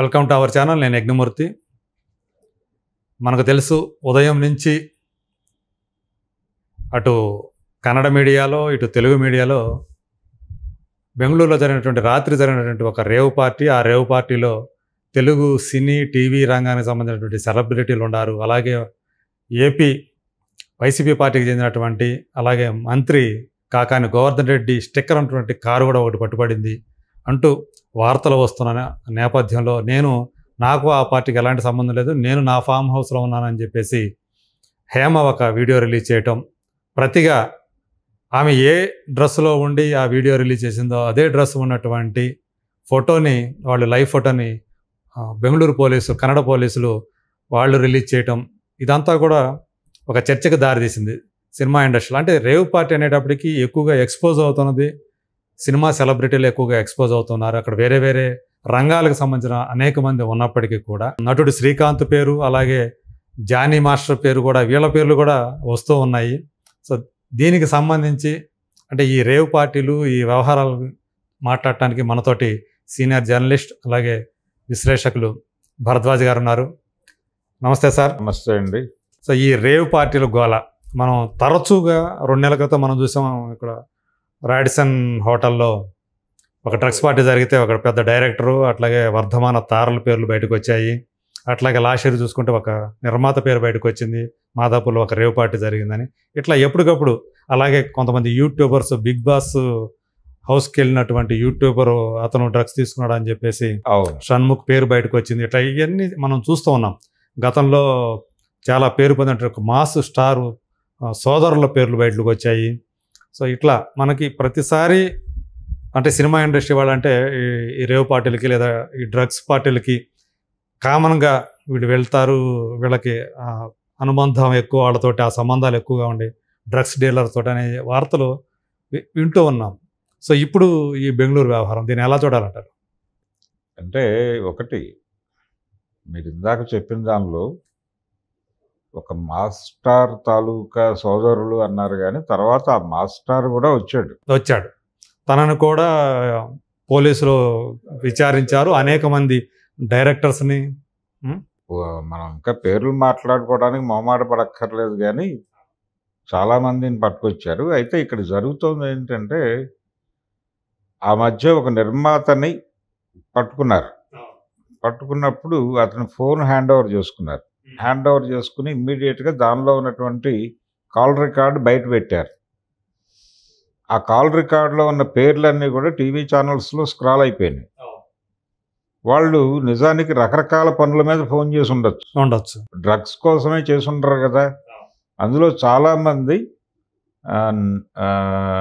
welcome to our channel నేను యజ్ఞమూర్తి మనకు తెలుసు ఉదయం నుంచి అటు కన్నడ మీడియాలో ఇటు తెలుగు మీడియాలో బెంగళూరులో జరిగినటువంటి రాత్రి జరిగినటువంటి ఒక రేవు పార్టీ ఆ రేవు పార్టీలో తెలుగు సినీ టీవీ రంగానికి సంబంధించినటువంటి సెలబ్రిటీలు ఉన్నారు అలాగే ఏపీ వైసీపీ పార్టీకి చెందినటువంటి అలాగే మంత్రి కాకాని గోవర్ధన్ రెడ్డి స్టిక్కర్ ఉన్నటువంటి కారు కూడా ఒకటి పట్టుబడింది అంటూ వార్తలు వస్తున్న నేపథ్యంలో నేను నాకు ఆ పార్టీకి ఎలాంటి సంబంధం లేదు నేను నా ఫామ్ హౌస్లో ఉన్నానని చెప్పేసి హేమ ఒక వీడియో రిలీజ్ చేయటం ప్రతిగా ఆమె ఏ డ్రెస్లో ఉండి ఆ వీడియో రిలీజ్ చేసిందో అదే డ్రెస్ ఉన్నటువంటి ఫోటోని వాళ్ళు లైవ్ ఫోటోని బెంగళూరు పోలీసు కన్నడ పోలీసులు వాళ్ళు రిలీజ్ చేయటం ఇదంతా కూడా ఒక చర్చకు దారితీసింది సినిమా ఇండస్ట్రీలో అంటే రేవ్ పార్టీ అనేటప్పటికీ ఎక్కువగా ఎక్స్పోజ్ అవుతున్నది సినిమా సెలబ్రిటీలు ఎక్కువగా ఎక్స్పోజ్ అవుతున్నారు అక్కడ వేరే వేరే రంగాలకు సంబంధించిన అనేక మంది ఉన్నప్పటికీ కూడా నటుడు శ్రీకాంత్ పేరు అలాగే జానీ మాస్టర్ పేరు కూడా వీళ్ళ పేర్లు కూడా వస్తూ ఉన్నాయి సో దీనికి సంబంధించి అంటే ఈ రేవ్ పార్టీలు ఈ వ్యవహారాలు మాట్లాడటానికి మనతోటి సీనియర్ జర్నలిస్ట్ అలాగే విశ్లేషకులు భరద్వాజ్ గారు ఉన్నారు నమస్తే సార్ నమస్తే అండి సో ఈ రేవ్ పార్టీల గోల మనం తరచుగా రెండు నెలల క్రితం మనం చూసాం ఇక్కడ రాడిసన్ హోటల్లో ఒక డ్రగ్స్ పార్టీ జరిగితే ఒక పెద్ద డైరెక్టరు అట్లాగే వర్ధమాన తారల పేర్లు బయటకు వచ్చాయి అట్లాగే లాస్ట్ ఇయర్ చూసుకుంటే ఒక నిర్మాత పేరు బయటకు వచ్చింది మాదాపూర్లో ఒక రేవ్ పార్టీ జరిగిందని ఇట్లా ఎప్పటికప్పుడు అలాగే కొంతమంది యూట్యూబర్స్ బిగ్ బాస్ హౌస్కి వెళ్ళినటువంటి యూట్యూబర్ అతను డ్రగ్స్ తీసుకున్నాడు అని చెప్పేసి షణ్ముఖ్ పేరు బయటకు వచ్చింది ఇట్లా ఇవన్నీ మనం చూస్తూ ఉన్నాం గతంలో చాలా పేరు పొందినటువంటి మాస్ స్టార్ సోదరుల పేర్లు బయటకు వచ్చాయి సో ఇట్లా మనకి ప్రతిసారి అంటే సినిమా ఇండస్ట్రీ వాళ్ళంటే ఈ రేవ్ పార్టీలకి లేదా ఈ డ్రగ్స్ పార్టీలకి కామన్గా వీళ్ళు వెళ్తారు వీళ్ళకి అనుబంధం ఎక్కువ వాళ్ళతోటి ఆ సంబంధాలు ఎక్కువగా ఉండి డ్రగ్స్ డీలర్తో అనే వార్తలు వింటూ ఉన్నాం సో ఇప్పుడు ఈ బెంగళూరు వ్యవహారం దీన్ని ఎలా చూడాలంటారు అంటే ఒకటి మీరు ఇందాక చెప్పిన దానిలో ఒక మాస్టర్ తాలూకా సోదరులు అన్నారు కానీ తర్వాత ఆ మాస్టర్ కూడా వచ్చాడు వచ్చాడు తనను కూడా పోలీసులు విచారించారు అనేక మంది డైరెక్టర్స్ని మనం ఇంకా పేర్లు మాట్లాడుకోవడానికి మొహమాట పడక్కర్లేదు కానీ చాలామందిని పట్టుకొచ్చారు అయితే ఇక్కడ జరుగుతుంది ఏంటంటే ఆ మధ్య ఒక నిర్మాతని పట్టుకున్నారు పట్టుకున్నప్పుడు అతను ఫోన్ హ్యాండ్ ఓవర్ చేసుకున్నారు హ్యాండ్ ఓవర్ చేసుకుని ఇమ్మీడియట్గా దానిలో ఉన్నటువంటి కాల్ రికార్డు బయట పెట్టారు ఆ కాల్ రికార్డులో ఉన్న పేర్లన్నీ కూడా టీవీ ఛానల్స్లో స్క్రాల్ అయిపోయినాయి వాళ్ళు నిజానికి రకరకాల పనుల మీద ఫోన్ చేసి ఉండొచ్చు ఉండొచ్చు డ్రగ్స్ కోసమే చేసి ఉండరు కదా అందులో చాలామంది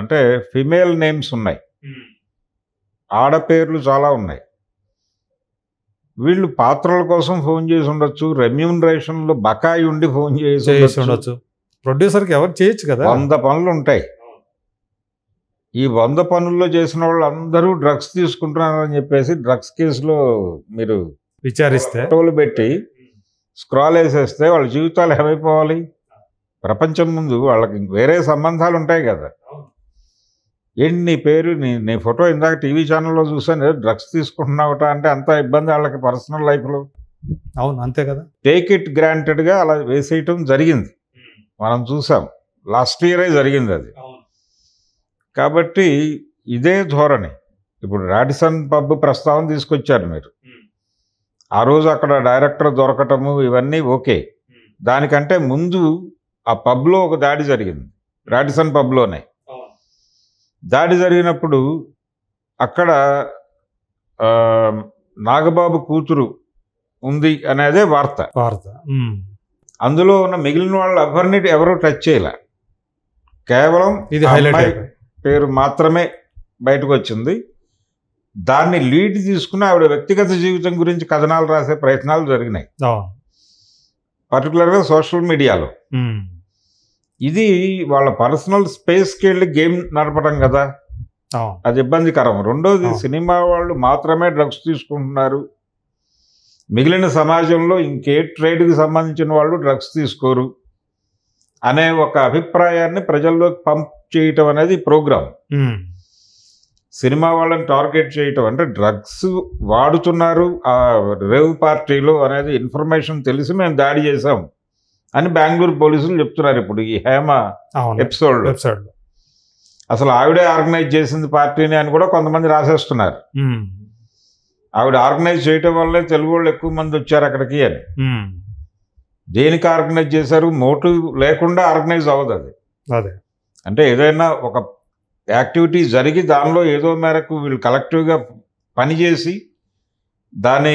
అంటే ఫిమేల్ నేమ్స్ ఉన్నాయి ఆడపేర్లు చాలా ఉన్నాయి వీళ్ళు పాత్రల కోసం ఫోన్ చేసి ఉండొచ్చు రెమ్యూనరేషన్లో బకాయి ఉండి ఫోన్ చేసి ఉండొచ్చు ప్రొడ్యూసర్కి ఎవరు చేయొచ్చు కదా వంద పనులు ఉంటాయి ఈ వంద పనుల్లో చేసిన వాళ్ళు అందరూ డ్రగ్స్ తీసుకుంటున్నారని చెప్పేసి డ్రగ్స్ కేసులో మీరు విచారిస్తే టోలు పెట్టి స్క్రాల్ వేసేస్తే వాళ్ళ జీవితాలు ఏమైపోవాలి ప్రపంచం ముందు వాళ్ళకి వేరే సంబంధాలు ఉంటాయి కదా ఎన్ని నీ పేరు నీ నీ ఫోటో ఇందాక టీవీ ఛానల్లో చూసాను ఏదో డ్రగ్స్ తీసుకుంటున్నావుట అంటే అంత ఇబ్బంది వాళ్ళకి పర్సనల్ లైఫ్లో అవును అంతే కదా టేక్ ఇట్ గ్రాంటెడ్గా అలా వేసేయటం జరిగింది మనం చూసాం లాస్ట్ ఇయరే జరిగింది అది కాబట్టి ఇదే ధోరణి ఇప్పుడు రాడిసన్ పబ్ ప్రస్తావన తీసుకొచ్చారు మీరు ఆ రోజు అక్కడ డైరెక్టర్ దొరకటము ఇవన్నీ ఓకే దానికంటే ముందు ఆ పబ్లో ఒక దాడి జరిగింది రాడిసన్ పబ్లోనే దాడి జరిగినప్పుడు అక్కడ నాగబాబు కూతురు ఉంది అనేదే వార్త వార్త అందులో ఉన్న మిగిలిన వాళ్ళు ఎవరిని ఎవరు టచ్ చేయలే కేవలం ఇది హైలైట్ పేరు మాత్రమే బయటకు వచ్చింది దాన్ని లీడ్ తీసుకుని ఆవిడ వ్యక్తిగత జీవితం గురించి కథనాలు రాసే ప్రయత్నాలు జరిగినాయి పర్టికులర్గా సోషల్ మీడియాలో ఇది వాళ్ళ పర్సనల్ స్పేస్కి వెళ్ళి గేమ్ నడపడం కదా అది ఇబ్బందికరం రెండోది సినిమా వాళ్ళు మాత్రమే డ్రగ్స్ తీసుకుంటున్నారు మిగిలిన సమాజంలో ఇంకే ట్రేడ్కి సంబంధించిన వాళ్ళు డ్రగ్స్ తీసుకోరు అనే ఒక అభిప్రాయాన్ని ప్రజల్లోకి పంప్ చేయటం అనేది ప్రోగ్రామ్ సినిమా వాళ్ళని టార్గెట్ చేయటం అంటే డ్రగ్స్ వాడుతున్నారు ఆ రేవ్ పార్టీలో అనేది ఇన్ఫర్మేషన్ తెలిసి మేము దాడి చేసాం అని బెంగళూరు పోలీసులు చెప్తున్నారు ఇప్పుడు ఈ హేమ ఎపిసోడ్ ఎపిసోడ్ అసలు ఆవిడే ఆర్గనైజ్ చేసింది పార్టీని అని కూడా కొంతమంది రాసేస్తున్నారు ఆవిడ ఆర్గనైజ్ చేయటం వల్లే తెలుగు వాళ్ళు ఎక్కువ మంది వచ్చారు అక్కడికి అని దేనికి ఆర్గనైజ్ చేశారు మోటివ్ లేకుండా ఆర్గనైజ్ అవ్వదు అది అదే అంటే ఏదైనా ఒక యాక్టివిటీ జరిగి దానిలో ఏదో మేరకు వీళ్ళు కలెక్టివ్గా పనిచేసి దాని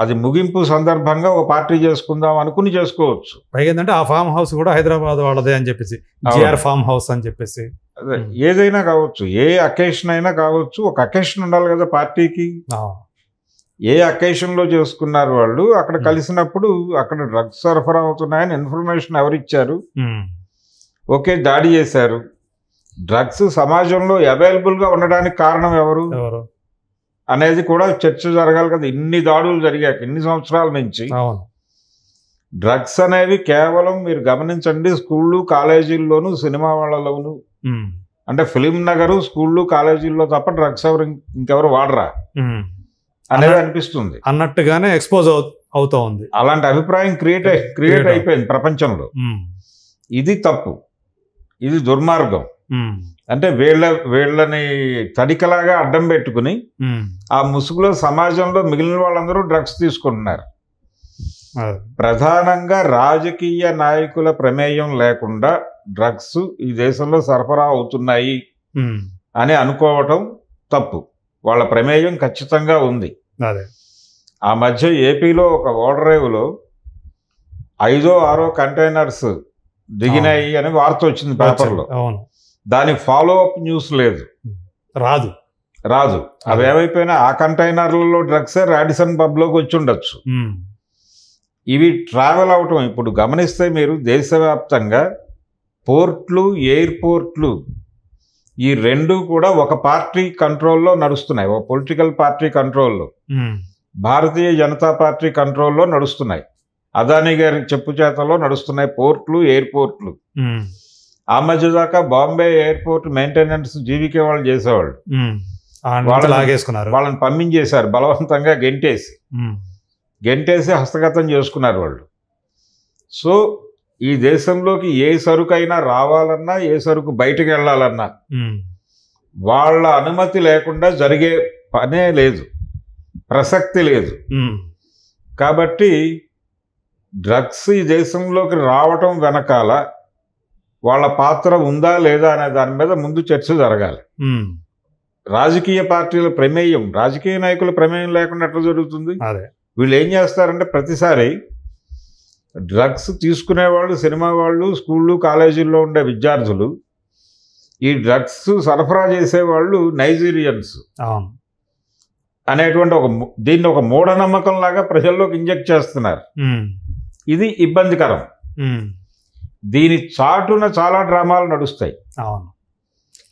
అది ముగింపు సందర్భంగా ఒక పార్టీ చేసుకుందాం అనుకుని చేసుకోవచ్చు పైగా ఏంటంటే ఆ ఫామ్ హౌస్ కూడా హైదరాబాద్ వాళ్ళదే అని చెప్పేసి జిఆర్ ఫామ్ హౌస్ అని చెప్పేసి ఏదైనా కావచ్చు ఏ అకేషన్ అయినా కావచ్చు ఒక అకేషన్ ఉండాలి కదా పార్టీకి ఏ అకేషన్లో చేసుకున్నారు వాళ్ళు అక్కడ కలిసినప్పుడు అక్కడ డ్రగ్స్ సరఫరా అవుతున్నాయని ఇన్ఫర్మేషన్ ఎవరిచ్చారు ఓకే దాడి చేశారు డ్రగ్స్ సమాజంలో అవైలబుల్గా ఉండడానికి కారణం ఎవరు ఎవరు అనేది కూడా చర్చ జరగాలి కదా ఇన్ని దాడులు జరిగాయి ఇన్ని సంవత్సరాల నుంచి డ్రగ్స్ అనేవి కేవలం మీరు గమనించండి స్కూళ్ళు కాలేజీల్లోనూ సినిమా వాళ్ళలోను అంటే ఫిలిం నగరు స్కూళ్ళు కాలేజీల్లో తప్ప డ్రగ్స్ ఎవరు ఇంకెవరు వాడరా అనేది అనిపిస్తుంది అన్నట్టుగానే ఎక్స్పోజ్ అవుతా ఉంది అలాంటి అభిప్రాయం క్రియేట్ క్రియేట్ అయిపోయింది ప్రపంచంలో ఇది తప్పు ఇది దుర్మార్గం అంటే వీళ్ళ వీళ్ళని తడికలాగా అడ్డం పెట్టుకుని ఆ ముసుగులో సమాజంలో మిగిలిన వాళ్ళందరూ డ్రగ్స్ తీసుకుంటున్నారు ప్రధానంగా రాజకీయ నాయకుల ప్రమేయం లేకుండా డ్రగ్స్ ఈ దేశంలో సరఫరా అవుతున్నాయి అని అనుకోవటం తప్పు వాళ్ళ ప్రమేయం ఖచ్చితంగా ఉంది ఆ మధ్య ఏపీలో ఒక ఓడరేవులో ఐదో ఆరో కంటైనర్స్ దిగినాయి అని వార్త వచ్చింది పేపర్లో అవును దాని ఫాలో అప్ న్యూస్ లేదు రాదు రాదు అవి ఏమైపోయినా ఆ కంటైనర్లలో డ్రగ్సే రాడిసన్ పబ్లోకి వచ్చి ఉండొచ్చు ఇవి ట్రావెల్ అవటం ఇప్పుడు గమనిస్తే మీరు దేశవ్యాప్తంగా పోర్ట్లు ఎయిర్పోర్ట్లు ఈ రెండు కూడా ఒక పార్టీ కంట్రోల్లో నడుస్తున్నాయి ఒక పొలిటికల్ పార్టీ కంట్రోల్లో భారతీయ జనతా పార్టీ కంట్రోల్లో నడుస్తున్నాయి అదానీ గారి చెప్పు చేతలో నడుస్తున్నాయి పోర్ట్లు ఎయిర్పోర్ట్లు ఆ దాకా బాంబే ఎయిర్పోర్ట్ మెయింటెనెన్స్ జీవికే వాళ్ళు చేసేవాళ్ళు వాళ్ళు లాగేసుకున్నారు వాళ్ళని పంపించేశారు బలవంతంగా గెంటేసి గెంటేసి హస్తగతం చేసుకున్నారు వాళ్ళు సో ఈ దేశంలోకి ఏ సరుకైనా రావాలన్నా ఏ సరుకు బయటకు వెళ్ళాలన్నా వాళ్ళ అనుమతి లేకుండా జరిగే పనే లేదు ప్రసక్తి లేదు కాబట్టి డ్రగ్స్ ఈ దేశంలోకి రావటం వెనకాల వాళ్ళ పాత్ర ఉందా లేదా అనే దాని మీద ముందు చర్చ జరగాలి రాజకీయ పార్టీల ప్రమేయం రాజకీయ నాయకుల ప్రమేయం లేకుండా ఎట్లా జరుగుతుంది వీళ్ళు ఏం చేస్తారంటే ప్రతిసారి డ్రగ్స్ తీసుకునే వాళ్ళు సినిమా వాళ్ళు స్కూళ్ళు కాలేజీల్లో ఉండే విద్యార్థులు ఈ డ్రగ్స్ సరఫరా చేసేవాళ్ళు నైజీరియన్స్ అనేటువంటి ఒక దీన్ని ఒక మూఢనమ్మకం లాగా ప్రజల్లోకి ఇంజెక్ట్ చేస్తున్నారు ఇది ఇబ్బందికరం దీని చాటున చాలా డ్రామాలు నడుస్తాయి అవును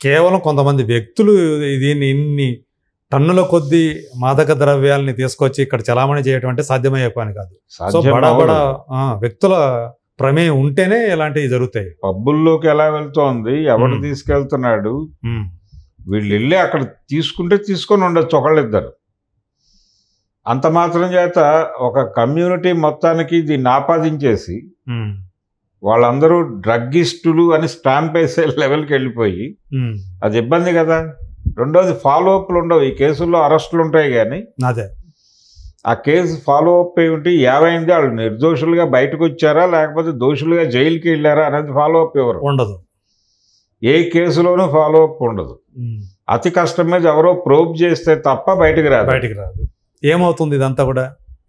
కేవలం కొంతమంది వ్యక్తులు దీన్ని ఇన్ని టన్నుల కొద్దీ మాదక ద్రవ్యాలని తీసుకొచ్చి ఇక్కడ చలామణి చేయటం అంటే సాధ్యమయ్యే పని కాదు సో బడా వ్యక్తుల ప్రమేయం ఉంటేనే ఇలాంటివి జరుగుతాయి పబ్బుల్లోకి ఎలా వెళ్తోంది ఎవరు తీసుకెళ్తున్నాడు వీళ్ళు వెళ్ళి అక్కడ తీసుకుంటే తీసుకొని ఉండొచ్చు ఒకళ్ళిద్దరు అంత మాత్రం చేత ఒక కమ్యూనిటీ మొత్తానికి దీన్ని ఆపాదించేసి వాళ్ళందరూ డ్రగ్గిస్టులు అని స్టాంప్ వేసే లెవెల్కి వెళ్ళిపోయి అది ఇబ్బంది కదా రెండోది ఫాలో అప్లు ఉండవు ఈ కేసుల్లో అరెస్టులు ఉంటాయి కానీ అదే ఆ కేసు ఫాలో అప్ ఏమిటి ఏమైంది వాళ్ళు నిర్దోషులుగా బయటకు వచ్చారా లేకపోతే దోషులుగా జైలుకి వెళ్ళారా అనేది ఫాలో అప్ ఎవరు ఉండదు ఏ కేసులోనూ ఫాలో అప్ ఉండదు అతి కష్టం మీద ఎవరో ప్రోబ్ చేస్తే తప్ప బయటకు రాదు బయటకు రాదు ఏమవుతుంది ఇదంతా కూడా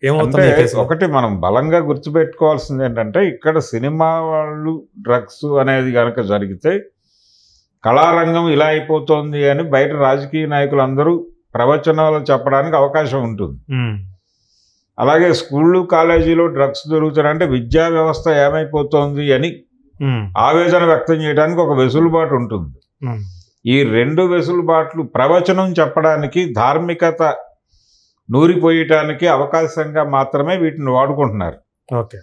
ఏమవుతుంది ఒకటి మనం బలంగా గుర్తుపెట్టుకోవాల్సింది ఏంటంటే ఇక్కడ సినిమా వాళ్ళు డ్రగ్స్ అనేది కనుక జరిగితే కళారంగం ఇలా అయిపోతుంది అని బయట రాజకీయ నాయకులు అందరూ ప్రవచనాలు చెప్పడానికి అవకాశం ఉంటుంది అలాగే స్కూళ్ళు కాలేజీలో డ్రగ్స్ దొరుకుతారంటే విద్యా వ్యవస్థ ఏమైపోతుంది అని ఆవేదన వ్యక్తం చేయడానికి ఒక వెసులుబాటు ఉంటుంది ఈ రెండు వెసులుబాట్లు ప్రవచనం చెప్పడానికి ధార్మికత నూరిపోయటానికి అవకాశంగా మాత్రమే వీటిని వాడుకుంటున్నారు ఓకే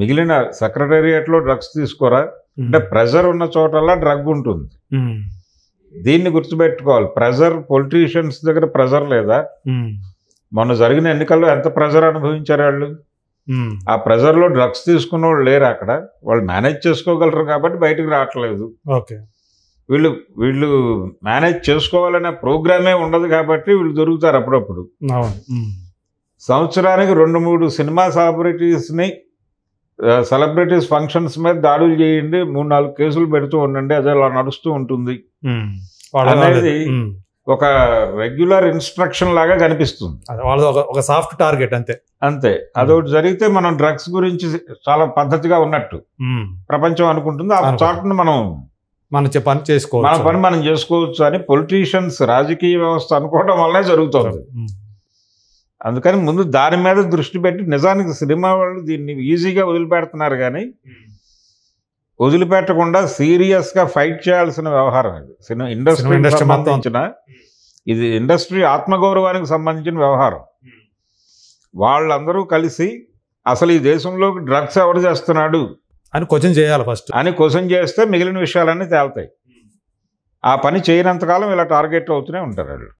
మిగిలిన సెక్రటేరియట్లో డ్రగ్స్ తీసుకోరా అంటే ప్రెజర్ ఉన్న చోటల్లా డ్రగ్ ఉంటుంది దీన్ని గుర్తుపెట్టుకోవాలి ప్రెజర్ పొలిటీషియన్స్ దగ్గర ప్రెజర్ లేదా మొన్న జరిగిన ఎన్నికల్లో ఎంత ప్రెజర్ అనుభవించారు వాళ్ళు ఆ ప్రెజర్లో డ్రగ్స్ తీసుకున్న వాళ్ళు లేరు అక్కడ వాళ్ళు మేనేజ్ చేసుకోగలరు కాబట్టి బయటకు రావట్లేదు ఓకే వీళ్ళు వీళ్ళు మేనేజ్ చేసుకోవాలనే ప్రోగ్రామే ఉండదు కాబట్టి వీళ్ళు దొరుకుతారు అప్పుడప్పుడు సంవత్సరానికి రెండు మూడు సినిమా సెలబ్రిటీస్ని సెలబ్రిటీస్ ఫంక్షన్స్ మీద దాడులు చేయండి మూడు నాలుగు కేసులు పెడుతూ ఉండండి అది అలా నడుస్తూ ఉంటుంది అనేది ఒక రెగ్యులర్ ఇన్స్ట్రక్షన్ లాగా కనిపిస్తుంది ఒక సాఫ్ట్ టార్గెట్ అంతే అంతే అదొకటి జరిగితే మనం డ్రగ్స్ గురించి చాలా పద్ధతిగా ఉన్నట్టు ప్రపంచం అనుకుంటుంది ఆ చాటును మనం మన పని చేసుకోవచ్చు మన పని మనం చేసుకోవచ్చు అని పొలిటీషియన్స్ రాజకీయ వ్యవస్థ అనుకోవడం వల్లనే జరుగుతుంది అందుకని ముందు దాని మీద దృష్టి పెట్టి నిజానికి సినిమా వాళ్ళు దీన్ని ఈజీగా వదిలిపెడుతున్నారు కానీ వదిలిపెట్టకుండా సీరియస్గా ఫైట్ చేయాల్సిన వ్యవహారం ఇది సినిమా ఇండస్ట్రీ సంబంధించిన ఇది ఇండస్ట్రీ ఆత్మగౌరవానికి సంబంధించిన వ్యవహారం వాళ్ళందరూ కలిసి అసలు ఈ దేశంలోకి డ్రగ్స్ ఎవరు చేస్తున్నాడు అని క్వశ్చన్ చేయాలి ఫస్ట్ అని క్వశ్చన్ చేస్తే మిగిలిన విషయాలన్నీ తేలుతాయి ఆ పని చేయనంతకాలం ఇలా టార్గెట్ అవుతూనే ఉంటారు వాళ్ళు